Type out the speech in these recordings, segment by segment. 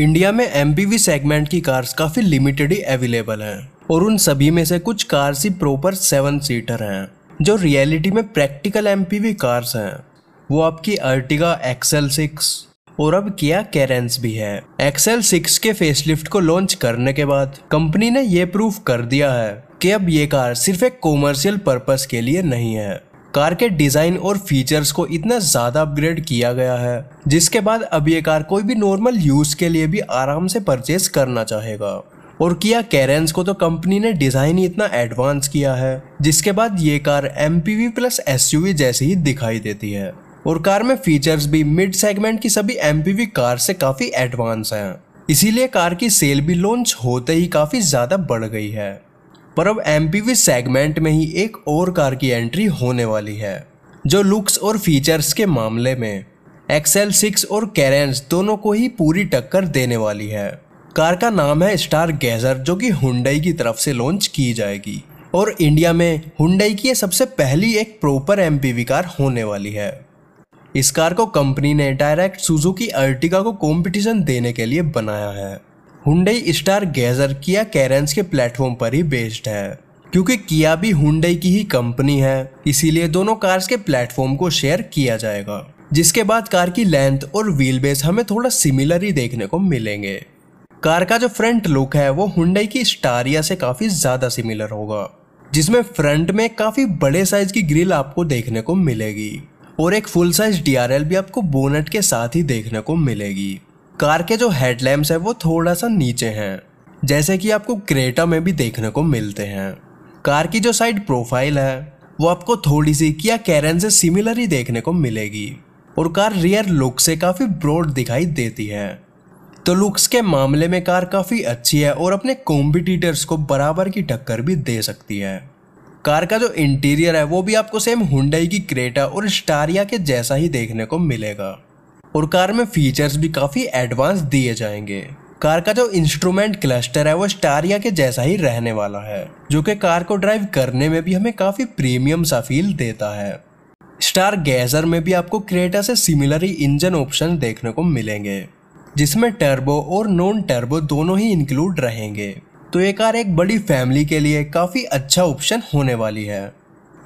India में M segment की cars काफ़ी लिमिटेड ही अवेलेबल हैं और उन सभी में से कुछ कार्स ही प्रॉपर सेवन सीटर हैं जो रियलिटी में प्रैक्टिकल एम कार्स हैं वो आपकी अर्टिगा एक्सएल सिक्स और अब किया कैरेंस भी है एक्सएल सिक्स के फेसलिफ्ट को लॉन्च करने के बाद कंपनी ने ये प्रूफ कर दिया है कि अब ये कार सिर्फ एक कॉमर्शियल पर्पस के लिए नहीं है कार के डिज़ाइन और फीचर्स को इतना ज़्यादा अपग्रेड किया गया है जिसके बाद अब ये कार कोई भी नॉर्मल यूज़ के लिए भी आराम से परचेस करना चाहेगा और किया कैरेंस को तो कंपनी ने डिज़ाइन ही इतना एडवांस किया है जिसके बाद ये कार एम प्लस एस जैसी ही दिखाई देती है और कार में फीचर्स भी मिड सेगमेंट की सभी एम कार से काफ़ी एडवांस हैं इसीलिए कार की सेल भी लॉन्च होते ही काफ़ी ज़्यादा बढ़ गई है पर अब एम सेगमेंट में ही एक और कार की एंट्री होने वाली है जो लुक्स और फीचर्स के मामले में एक्सेल सिक्स और कैरेंस दोनों को ही पूरी टक्कर देने वाली है कार का नाम है स्टार गैजर जो कि हुंडई की तरफ से लॉन्च की जाएगी और इंडिया में हुंडई की यह सबसे पहली एक प्रॉपर एम कार होने वाली है इस कार को कंपनी ने डायरेक्ट सुजुकी अर्टिका को कंपटीशन देने के लिए बनाया है हुंडई स्टार गैजर किया कैरेंस के प्लेटफॉर्म पर ही बेस्ड है क्योंकि किया भी हुंडई की ही कंपनी है इसीलिए दोनों कार्स के प्लेटफॉर्म को शेयर किया जाएगा जिसके बाद कार की लेंथ और व्हील बेस हमें थोड़ा सिमिलर ही देखने को मिलेंगे कार का जो फ्रंट लुक है वो हुंडई की स्टारिया से काफ़ी ज़्यादा सिमिलर होगा जिसमें फ्रंट में काफ़ी बड़े साइज की ग्रिल आपको देखने को मिलेगी और एक फुल साइज डी भी आपको बोनट के साथ ही देखने को मिलेगी कार के जो हेडलैम्प्स हैं वो थोड़ा सा नीचे हैं जैसे कि आपको क्रेटा में भी देखने को मिलते हैं कार की जो साइड प्रोफाइल है वो आपको थोड़ी सी किया कैरन से सिमिलर ही देखने को मिलेगी और कार रियर लुक से काफ़ी ब्रॉड दिखाई देती है तो लुक्स के मामले में कार काफ़ी अच्छी है और अपने कॉम्पिटिटर्स को बराबर की टक्कर भी दे सकती है कार का जो इंटीरियर है वो भी आपको सेम हुडई की क्रेटा और स्टारिया के जैसा ही देखने को मिलेगा और कार में फीचर्स भी काफ़ी एडवांस दिए जाएंगे कार का जो इंस्ट्रूमेंट क्लस्टर है वो स्टारिया के जैसा ही रहने वाला है जो कि कार को ड्राइव करने में भी हमें काफ़ी प्रीमियम सा फील देता है स्टार गैजर में भी आपको क्रेटा से सिमिलर ही इंजन ऑप्शन देखने को मिलेंगे जिसमें टर्बो और नॉन टर्बो दोनों ही इंक्लूड रहेंगे तो ये कार एक बड़ी फैमिली के लिए काफ़ी अच्छा ऑप्शन होने वाली है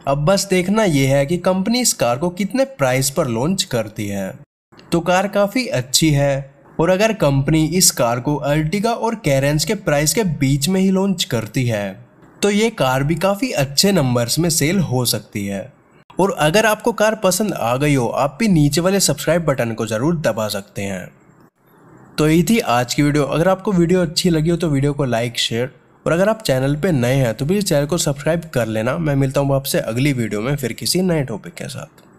अब बस देखना यह है कि कंपनी इस कार को कितने प्राइस पर लॉन्च करती है तो कार काफ़ी अच्छी है और अगर कंपनी इस कार को अल्टिगा और कैरेंस के प्राइस के बीच में ही लॉन्च करती है तो ये कार भी काफ़ी अच्छे नंबर्स में सेल हो सकती है और अगर आपको कार पसंद आ गई हो आप भी नीचे वाले सब्सक्राइब बटन को ज़रूर दबा सकते हैं तो यही थी आज की वीडियो अगर आपको वीडियो अच्छी लगी हो तो वीडियो को लाइक शेयर और अगर आप चैनल पे नए हैं तो प्लीज़ चैनल को सब्सक्राइब कर लेना मैं मिलता हूँ आपसे अगली वीडियो में फिर किसी नए टॉपिक के साथ